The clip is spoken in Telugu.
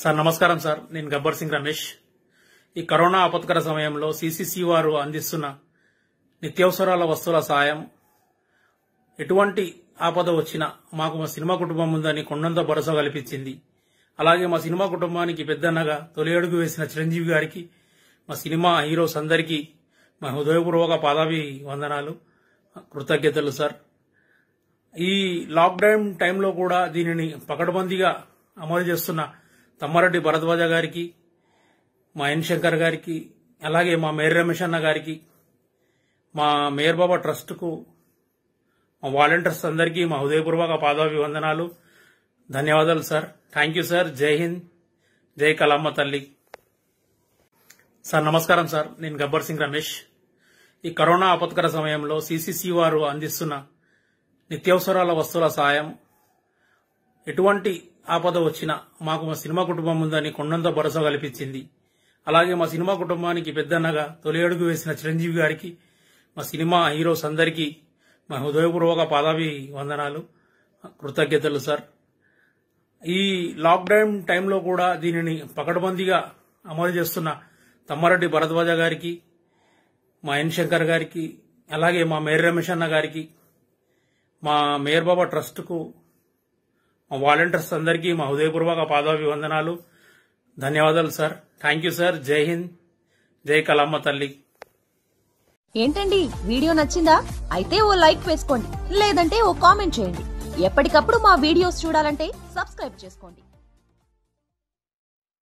సార్ నమస్కారం సార్ నేను గబ్బర్ సింగ్ రమేష్ ఈ కరోనా ఆపత్కర సమయంలో సిసిసి వారు అందిస్తున్న నిత్యావసరాల వస్తువుల సాయం ఎటువంటి ఆపద వచ్చినా మాకు మా సినిమా కుటుంబం ఉందని కొండంత భరోసా కల్పించింది అలాగే మా సినిమా కుటుంబానికి పెద్దన్నగా తొలి అడుగు వేసిన చిరంజీవి గారికి మా సినిమా హీరోస్ అందరికీ మా హృదయపూర్వక పాదాభి వందనాలు కృతజ్ఞతలు సార్ ఈ లాక్డౌన్ టైంలో కూడా దీనిని పకడ్బందీగా అమలు చేస్తున్న తమ్మారెడ్డి భరద్వాజ గారికి మా ఎన్ శంకర్ గారికి అలాగే మా మేయర్ రమేష్ అన్న గారికి మా మేయర్ బాబా ట్రస్ట్కు మా వాలంటీర్స్ అందరికీ మా హృదయపూర్వక పాదాభివందనాలు ధన్యవాదాలు సార్ థ్యాంక్ యూ సార్ జై హింద్ జై కలమ్మ తల్లి సార్ నమస్కారం సార్ నేను గబ్బర్ సింగ్ రమేష్ ఈ కరోనా ఆపత్కర సమయంలో సిసిసి వారు అందిస్తున్న నిత్యావసరాల వస్తువుల సాయం ఎటువంటి ఆపద వచ్చినా మాకు మా సినిమా కుటుంబం ఉందని కొండంత భరోసా కల్పించింది అలాగే మా సినిమా కుటుంబానికి పెద్దన్నగా తొలి అడుగు వేసిన చిరంజీవి గారికి మా సినిమా హీరోస్ అందరికీ మా హృదయపూర్వక పాదాభి వందనాలు కృతజ్ఞతలు సార్ ఈ లాక్డౌన్ టైంలో కూడా దీనిని పకడ్బందీగా అమలు చేస్తున్న తమ్మారెడ్డి భరద్వాజ గారికి మా ఎన్ శంకర్ గారికి అలాగే మా మేయర్ రమేష్ అన్న గారికి మా మేయర్ బాబా ట్రస్ట్కు మా వాలంటీర్స్ అందరికీ మా హృదయపూర్వక పాదాభివందనాలు ధన్యవాదాలు సార్ థ్యాంక్ యూ సార్ జై హింద్ జై కలమ్మ తల్లి ఏంటండి వీడియో నచ్చిందా అయితే ఓ లైక్ వేసుకోండి లేదంటే ఓ కామెంట్ చేయండి ఎప్పటికప్పుడు మా వీడియోస్ చూడాలంటే సబ్స్క్రైబ్ చేసుకోండి